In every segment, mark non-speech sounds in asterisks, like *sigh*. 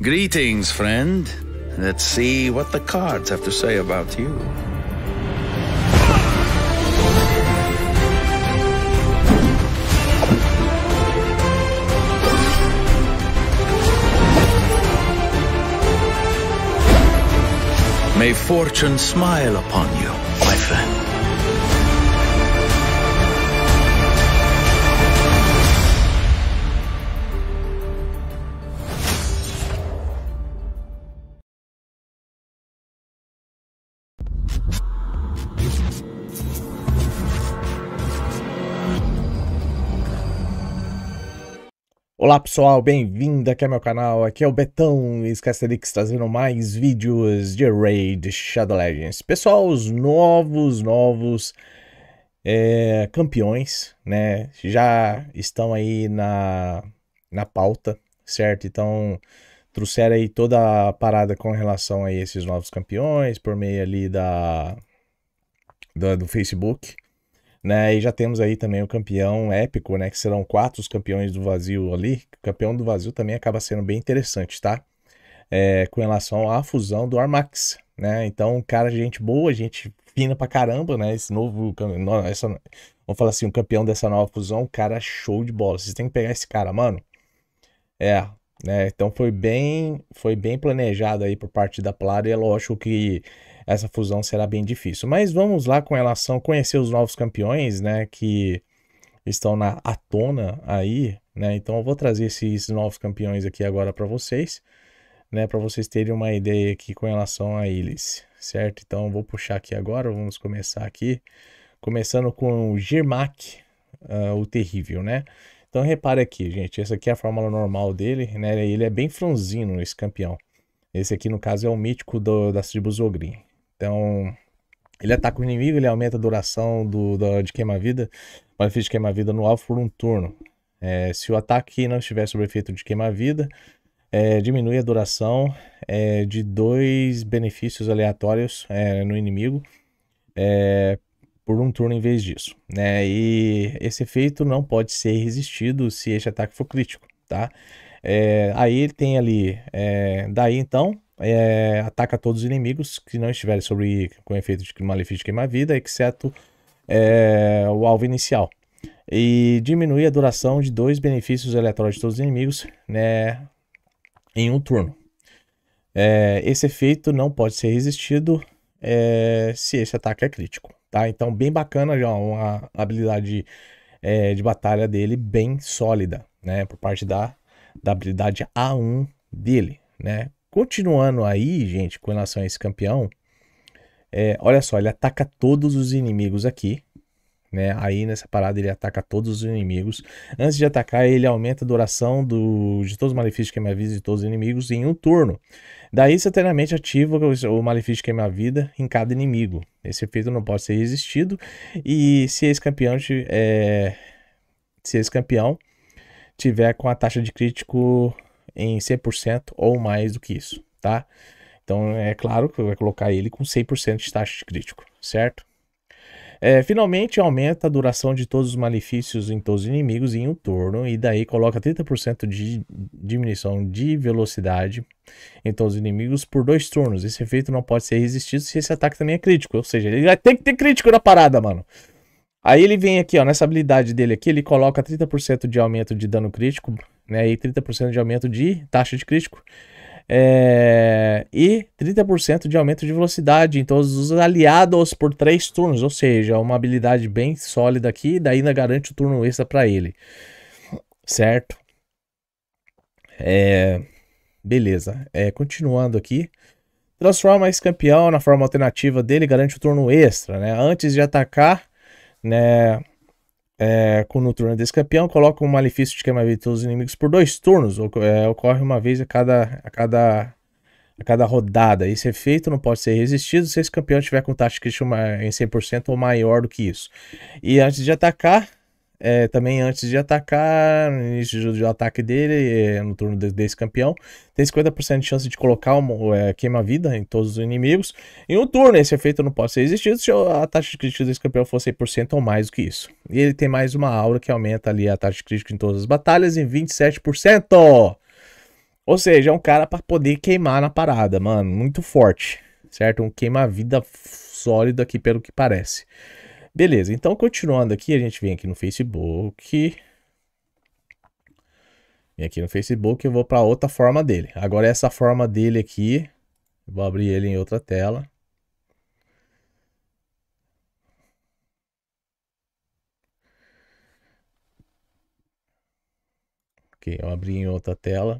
Greetings, friend. Let's see what the cards have to say about you. May fortune smile upon you, my friend. Olá pessoal, bem-vindo aqui ao meu canal, aqui é o Betão Escasterix trazendo mais vídeos de Raid Shadow Legends. Pessoal, os novos, novos é, campeões, né, já estão aí na, na pauta, certo? Então, trouxeram aí toda a parada com relação a esses novos campeões, por meio ali da, da do Facebook, né? E já temos aí também o campeão épico, né? Que serão quatro os campeões do vazio ali. O campeão do vazio também acaba sendo bem interessante, tá? É, com relação à fusão do Armax, né? Então, cara, gente boa, gente fina pra caramba, né? Esse novo. Essa, vamos falar assim, o campeão dessa nova fusão, cara, show de bola. Vocês têm que pegar esse cara, mano. É, né? Então foi bem, foi bem planejado aí por parte da Plara. E é lógico que essa fusão será bem difícil. Mas vamos lá com relação a conhecer os novos campeões, né, que estão na atona tona aí, né? Então eu vou trazer esses novos campeões aqui agora para vocês, né, para vocês terem uma ideia aqui com relação a eles, certo? Então eu vou puxar aqui agora, vamos começar aqui, começando com o Girmak, uh, ah, o terrível, né? Então repare aqui, gente, essa aqui é a fórmula normal dele, né? Ele é bem franzino esse campeão. Esse aqui, no caso, é o mítico do, das tribos Ogrim. Então, ele ataca o inimigo, ele aumenta a duração do, do de queima-vida, o benefício de queima-vida no alvo por um turno. É, se o ataque não estiver sob efeito de queima-vida, é, diminui a duração é, de dois benefícios aleatórios é, no inimigo é, por um turno em vez disso. Né? E esse efeito não pode ser resistido se este ataque for crítico, tá? É, aí ele tem ali... daí, então, é, ataca todos os inimigos que não estiverem sobre, com efeito de malefício de queima-vida, exceto é, o alvo inicial. E diminui a duração de dois benefícios aleatórios de todos os inimigos né, em um turno. É, esse efeito não pode ser resistido é, se esse ataque é crítico. Tá? Então, bem bacana, já uma habilidade é, de batalha dele bem sólida, né? Por parte da, da habilidade A1 dele, né? Continuando aí, gente, com relação a esse campeão, é, olha só, ele ataca todos os inimigos aqui. Né? Aí nessa parada ele ataca todos os inimigos. Antes de atacar, ele aumenta a duração do, de todos os malefícios que me avisa de todos os inimigos em um turno. Daí, instantaneamente ativa o, o malefício que vida em cada inimigo. Esse efeito não pode ser resistido. E se esse campeão, é, se esse campeão tiver com a taxa de crítico em 100% ou mais do que isso, tá? Então é claro que vai colocar ele com 100% de taxa de crítico, certo? É, finalmente aumenta a duração de todos os malefícios em todos os inimigos em um turno e daí coloca 30% de diminuição de velocidade em todos os inimigos por dois turnos. Esse efeito não pode ser resistido se esse ataque também é crítico, ou seja, ele vai ter que ter crítico na parada, mano. Aí ele vem aqui, ó, nessa habilidade dele aqui, ele coloca 30% de aumento de dano crítico né? E 30% de aumento de taxa de crítico. É, e 30% de aumento de velocidade em todos os aliados por 3 turnos, ou seja, uma habilidade bem sólida aqui, daí ainda garante o turno extra para ele, certo? É, beleza, é, continuando aqui, transforma esse campeão na forma alternativa dele, garante o turno extra, né? Antes de atacar, né? É, quando no turno desse campeão, coloca um malefício de queima de todos os inimigos por dois turnos. É, ocorre uma vez a cada, a cada, a cada rodada. Esse efeito não pode ser resistido se esse campeão tiver com taxa de crítico em 100% ou maior do que isso. E antes de atacar, é, também antes de atacar, no início do ataque dele, é, no turno desse campeão, tem 50% de chance de colocar uma, é, queima-vida em todos os inimigos. Em um turno, esse efeito não pode ser existido se a taxa de crítico desse campeão for 100% ou mais do que isso. E ele tem mais uma aura que aumenta ali a taxa de crítico em todas as batalhas em 27%. Ou seja, é um cara para poder queimar na parada, mano. Muito forte, certo? Um queima-vida sólido aqui, pelo que parece. Beleza, então continuando aqui, a gente vem aqui no Facebook. Vem aqui no Facebook eu vou para outra forma dele. Agora essa forma dele aqui, vou abrir ele em outra tela. Ok, eu abri em outra tela.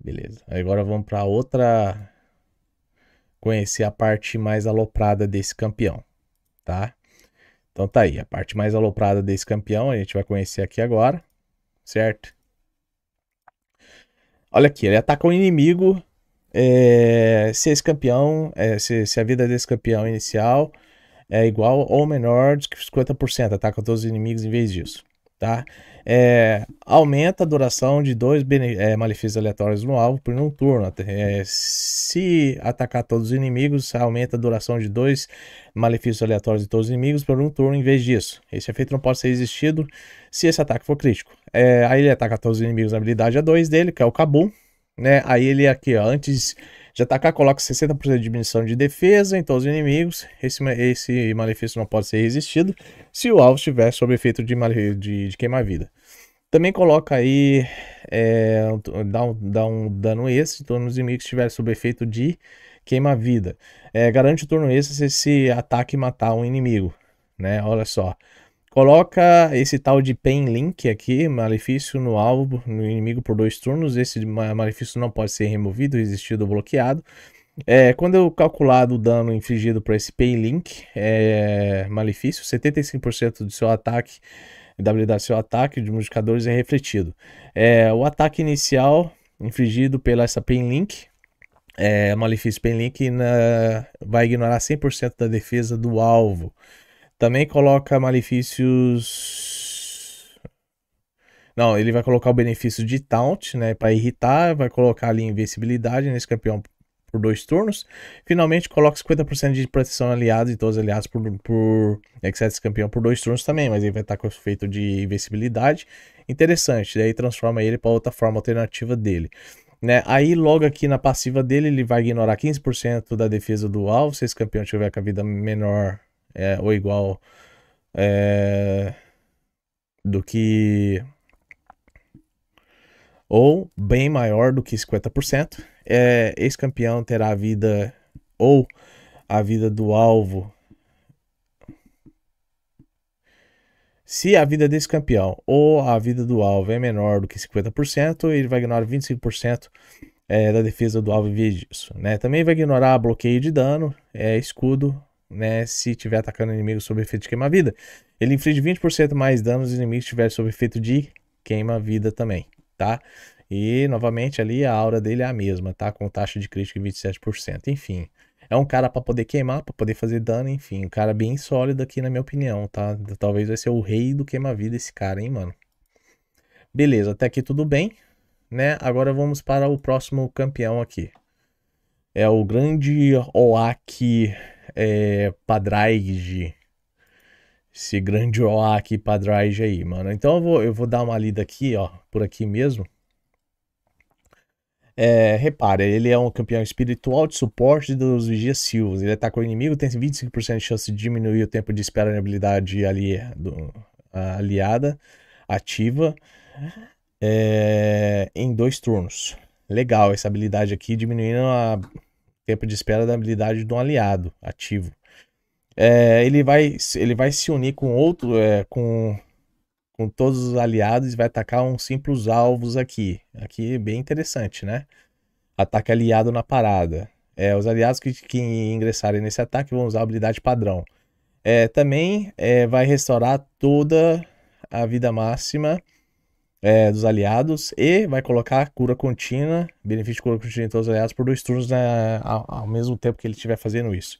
Beleza, agora vamos para outra... Conhecer a parte mais aloprada desse campeão tá? Então tá aí, a parte mais aloprada desse campeão a gente vai conhecer aqui agora, certo? Olha aqui, ele ataca o um inimigo. É, se esse campeão, é, se, se, a vida desse campeão inicial é igual ou menor de 50%, ataca todos os inimigos em vez disso tá? É, aumenta a duração de dois é, malefícios aleatórios no alvo por um turno. Tá? É, se atacar todos os inimigos, aumenta a duração de dois malefícios aleatórios de todos os inimigos por um turno em vez disso. Esse efeito não pode ser existido se esse ataque for crítico. É, aí ele ataca todos os inimigos na habilidade A2 dele, que é o Kabum. Né? Aí ele é aqui, ó, antes de atacar, coloca 60% de diminuição de defesa em então todos os inimigos. Esse, esse malefício não pode ser resistido se o alvo estiver sob efeito de, de, de queimar-vida. Também coloca aí, é, dá, um, dá um dano extra em torno dos inimigos que estiverem sob efeito de queima-vida. É, garante o turno extra se esse ataque matar um inimigo, né? Olha só. Coloca esse tal de Pain Link aqui, malefício no alvo, no inimigo por dois turnos. Esse malefício não pode ser removido, resistido ou bloqueado. É, quando eu calcular o dano infligido por esse Pain Link, é, malefício, 75% do seu ataque, da habilidade do seu ataque, de modificadores é refletido. É, o ataque inicial infligido pela essa Pain Link, é, malefício Pain Link, na, vai ignorar 100% da defesa do alvo. Também coloca malefícios. Não, ele vai colocar o benefício de taunt, né? Para irritar, vai colocar ali invencibilidade nesse campeão por dois turnos. Finalmente, coloca 50% de proteção aliados e todos aliados por, por esse campeão por dois turnos também, mas ele vai estar tá com o efeito de invencibilidade. Interessante, daí transforma ele para outra forma alternativa dele. Né? Aí, logo aqui na passiva dele, ele vai ignorar 15% da defesa do alvo se esse campeão tiver com a vida menor é, ou igual é, do que ou bem maior do que 50%. É, Ex-campeão terá a vida ou a vida do alvo. Se a vida desse campeão ou a vida do alvo é menor do que 50%, ele vai ignorar 25% é, da defesa do alvo em vez disso. Né? Também vai ignorar bloqueio de dano, é, escudo, né, se estiver atacando inimigo sob efeito de queima-vida. Ele inflige 20% mais danos se o inimigo estiver sob efeito de queima-vida também, tá? E, novamente, ali a aura dele é a mesma, tá? Com taxa de crítico em 27%. Enfim, é um cara para poder queimar, para poder fazer dano, enfim. Um cara bem sólido aqui, na minha opinião, tá? Talvez vai ser o rei do queima-vida esse cara, hein, mano? Beleza, até aqui tudo bem, né? Agora vamos para o próximo campeão aqui. É o grande Oaki é, Padraige. Esse grande O aqui, Padraige aí, mano. Então eu vou, eu vou dar uma lida aqui, ó, por aqui mesmo. É, repara, ele é um campeão espiritual de suporte dos Vigias Silvas. Ele ataca o inimigo, tem 25% de chance de diminuir o tempo de espera na habilidade ali, do, aliada ativa é, em dois turnos. Legal, essa habilidade aqui diminuindo a Tempo de espera da habilidade de um aliado ativo. É, ele, vai, ele vai se unir com outro, é, com, com todos os aliados e vai atacar uns simples alvos aqui. Aqui é bem interessante, né? Ataque aliado na parada. É, os aliados que, que ingressarem nesse ataque vão usar a habilidade padrão. É, também é, vai restaurar toda a vida máxima é, dos aliados e vai colocar cura contínua, benefício de cura contínua em todos os aliados por dois turnos né, ao, ao, mesmo tempo que ele estiver fazendo isso.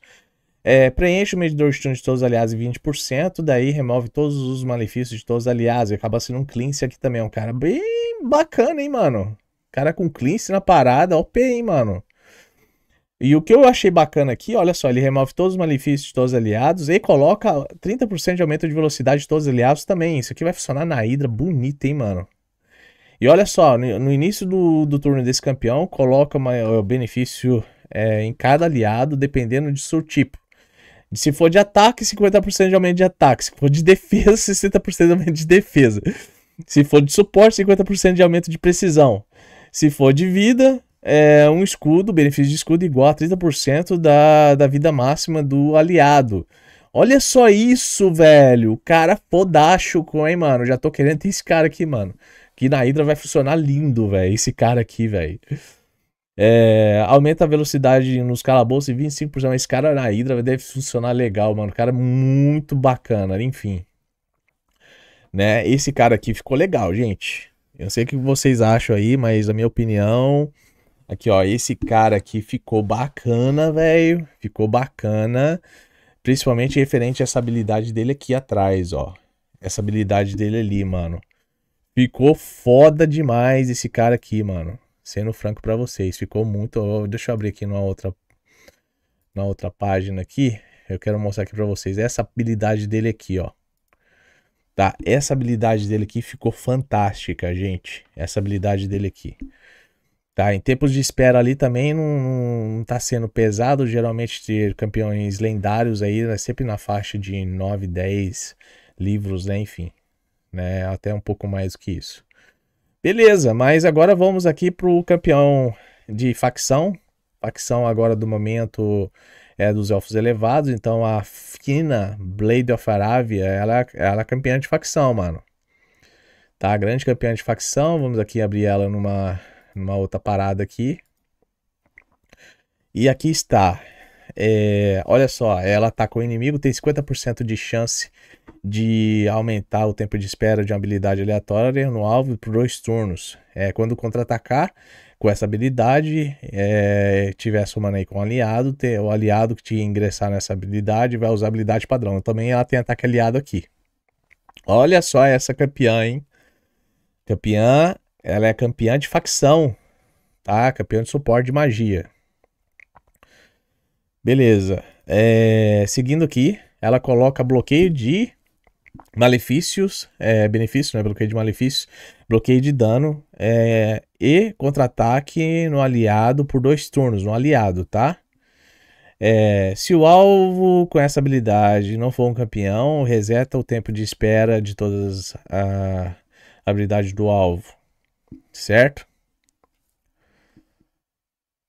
É, preenche o medidor de turnos de todos os aliados em 20%, daí remove todos os malefícios de todos os aliados. E acaba sendo um cleanse aqui também, é um cara bem bacana, hein, mano? Cara com cleanse na parada, OP, hein, mano? E o que eu achei bacana aqui, olha só, ele remove todos os malefícios de todos os aliados e coloca 30% de aumento de velocidade de todos os aliados também. Isso aqui vai funcionar na Hydra bonito, hein, mano? E olha só, no início do, do turno desse campeão, coloca uma, o benefício é, em cada aliado, dependendo de seu tipo. Se for de ataque, 50% de aumento de ataque. Se for de defesa, 60% *laughs* de aumento de defesa. Se for de suporte, 50% de aumento de precisão. Se for de vida, é, um escudo, benefício de escudo igual a 30% da, da vida máxima do aliado. Olha só isso, velho. cara fodástico, hein, mano. Já tô querendo ter esse cara aqui, mano. Que na Hydra vai funcionar lindo, velho. Esse cara aqui, velho. É, aumenta a velocidade nos calabouços e 25%. Esse cara na Hydra deve funcionar legal, mano. cara muito bacana, enfim. Né? Esse cara aqui ficou legal, gente. Eu sei o que vocês acham aí, mas a minha opinião Aqui, ó, esse cara aqui ficou bacana, velho. Ficou bacana. Principalmente referente a essa habilidade dele aqui atrás, ó. Essa habilidade dele ali, mano. Ficou foda demais esse cara aqui, mano. Sendo franco para vocês, ficou muito... Deixa eu abrir aqui numa outra... Na outra página aqui. Eu quero mostrar aqui pra vocês essa habilidade dele aqui, ó. Tá? Essa habilidade dele aqui ficou fantástica, gente. Essa habilidade dele aqui. Tá, em tempos de espera ali também não, tá sendo pesado, geralmente ter campeões lendários aí, né, sempre na faixa de 9, 10 livros, né, enfim, né, até um pouco mais do que isso. Beleza, mas agora vamos aqui pro campeão de facção, facção agora do momento é dos Elfos Elevados, então a Fina Blade of Aravia, ela, ela é campeã de facção, mano. Tá, grande campeã de facção, vamos aqui abrir ela numa numa outra parada aqui. E aqui está. É, olha só, ela ataca tá o inimigo, tem 50% de chance de aumentar o tempo de espera de uma habilidade aleatória no alvo por dois turnos. É, quando contra-atacar com essa habilidade, é, tiver somando aí com o um aliado, ter, o aliado que te ingressar nessa habilidade vai usar a habilidade padrão. Também ela tem ataque aliado aqui. Olha só essa campeã, hein? Campeã ela é campeã de facção, tá? Campeã de suporte de magia. Beleza. É, seguindo aqui, ela coloca bloqueio de malefícios, é, benefícios, né? Bloqueio de malefícios, bloqueio de dano é, e contra-ataque no aliado por dois turnos, no aliado, tá? É, se o alvo com essa habilidade não for um campeão, reseta o tempo de espera de todas as habilidades do alvo certo?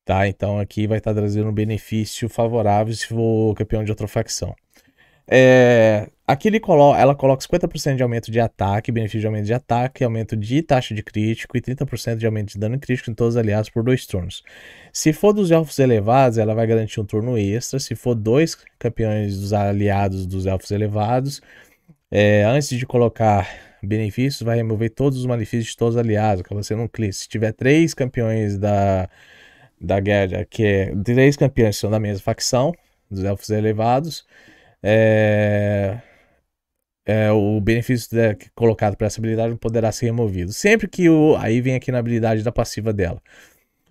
Tá, então aqui vai estar tá trazendo um benefício favorável se for campeão de outra facção. É, aqui ele coloca, ela coloca 50% de aumento de ataque, benefício de aumento de ataque, aumento de taxa de crítico e 30% de aumento de dano crítico em todos os aliados por dois turnos. Se for dos elfos elevados, ela vai garantir um turno extra. Se for dois campeões dos aliados dos elfos elevados, é, antes de colocar benefícios, vai remover todos os malefícios de todos os aliados, acaba sendo um clique. Se tiver três campeões da, da guerra, que é três campeões que são da mesma facção, dos elfos elevados, é, é, o benefício de, colocado para essa habilidade não poderá ser removido. Sempre que o. Aí vem aqui na habilidade da passiva dela.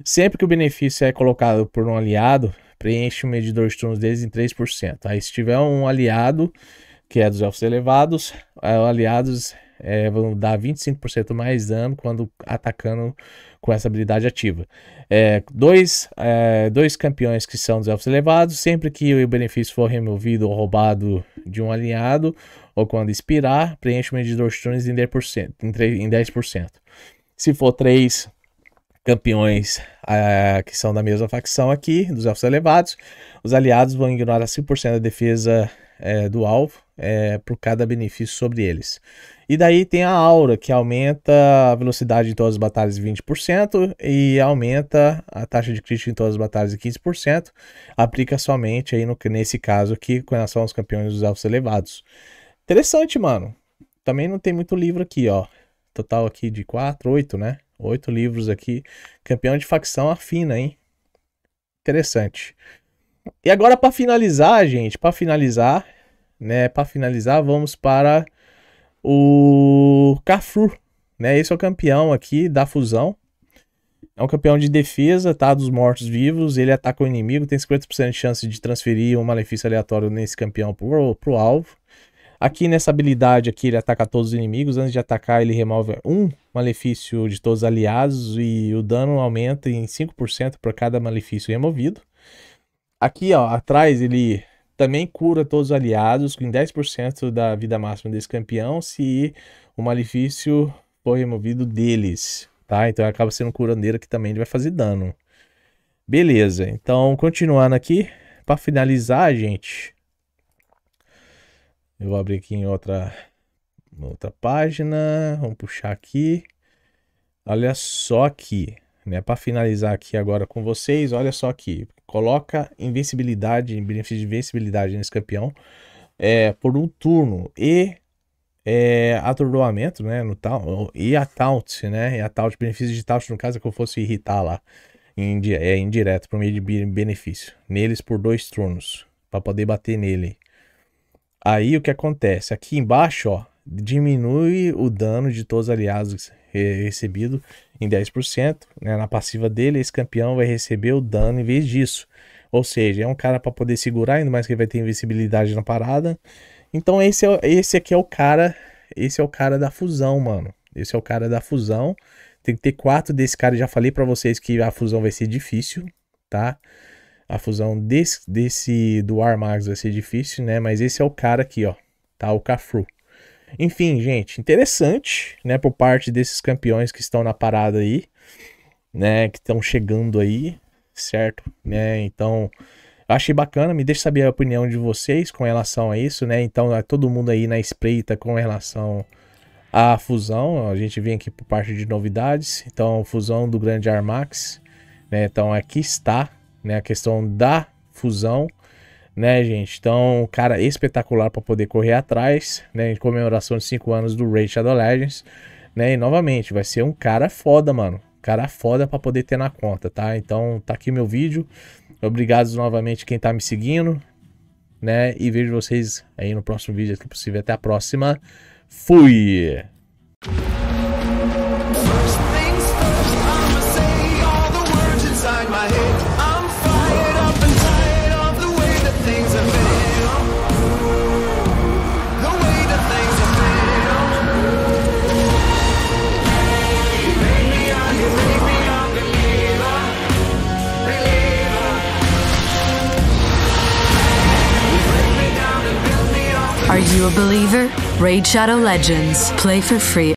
Sempre que o benefício é colocado por um aliado, preenche o medidor de turnos deles em 3%. Aí se tiver um aliado que é dos elfos elevados, é, aliados é, vão dar 25% mais dano quando atacando com essa habilidade ativa. É, dois, é, dois campeões que são dos elfos elevados, sempre que o benefício for removido ou roubado de um alinhado, ou quando expirar, preenche o medidor de turnos em 10%. Em 10%. Se for três campeões uh, que são da mesma facção aqui, dos elfos elevados. Os aliados vão ignorar 5% da defesa uh, do alvo é, por cada benefício sobre eles. E daí tem a aura, que aumenta a velocidade em todas as batalhas em 20% e aumenta a taxa de crítico em todas as batalhas em 15%. Aplica somente aí no, nesse caso aqui com relação aos campeões dos elfos elevados. Interessante, mano. Também não tem muito livro aqui, ó. Total aqui de 4, 8, né? 8 livros aqui. Campeão de facção afina, hein? Interessante. E agora para finalizar, gente, para finalizar, né? Para finalizar, vamos para o Cafu, né? Esse é o campeão aqui da fusão. É um campeão de defesa, tá? Dos mortos-vivos. Ele ataca o inimigo, tem 50% de chance de transferir um malefício aleatório nesse campeão pro, pro alvo. Aqui nessa habilidade aqui ele ataca todos os inimigos. Antes de atacar ele remove um malefício de todos os aliados e o dano aumenta em 5% por cada malefício removido. Aqui ó, atrás ele também cura todos os aliados com 10% da vida máxima desse campeão se o malefício for removido deles, tá? Então acaba sendo um curandeiro que também ele vai fazer dano. Beleza, então continuando aqui, para finalizar, gente, eu vou abrir aqui em outra, outra página, vamos puxar aqui. Olha só aqui, né? Para finalizar aqui agora com vocês, olha só aqui. Coloca invencibilidade, benefício de invencibilidade nesse campeão é, por um turno e é, atordoamento, né? No tal, e a taunt, né? E a taunt, benefício de taunt, no caso, é que eu fosse irritar lá. é indireto, por meio de benefício. Neles por dois turnos. para poder bater nele. Aí o que acontece? Aqui embaixo, ó, diminui o dano de todos os aliados é, recebido em 10%, né, na passiva dele, esse campeão vai receber o dano em vez disso. Ou seja, é um cara para poder segurar, ainda mais que ele vai ter invencibilidade na parada. Então esse, é, esse aqui é o cara, esse é o cara da fusão, mano. Esse é o cara da fusão. Tem que ter quatro desse cara. Já falei para vocês que a fusão vai ser difícil, tá? A fusão desse, desse do Armax vai ser difícil, né? Mas esse é o cara aqui, ó. Tá? O Cafru. Enfim, gente, interessante, né, por parte desses campeões que estão na parada aí, né, que estão chegando aí, certo? Né? Então, achei bacana, me deixe saber a opinião de vocês com relação a isso, né? Então, é todo mundo aí na espreita com relação à fusão, a gente vem aqui por parte de novidades, então, fusão do grande Armax, né? Então, aqui está, né, a questão da fusão, né, gente? Então, cara, é espetacular para poder correr atrás, né? Em comemoração de 5 anos do Raid Shadow Legends, né? E novamente, vai ser um cara foda, mano. Cara foda para poder ter na conta, tá? Então, tá aqui meu vídeo. Obrigado novamente quem tá me seguindo, né? E vejo vocês aí no próximo vídeo, se possível. Até a próxima. Fui! you a believer? Raid Shadow Legends. Play for free.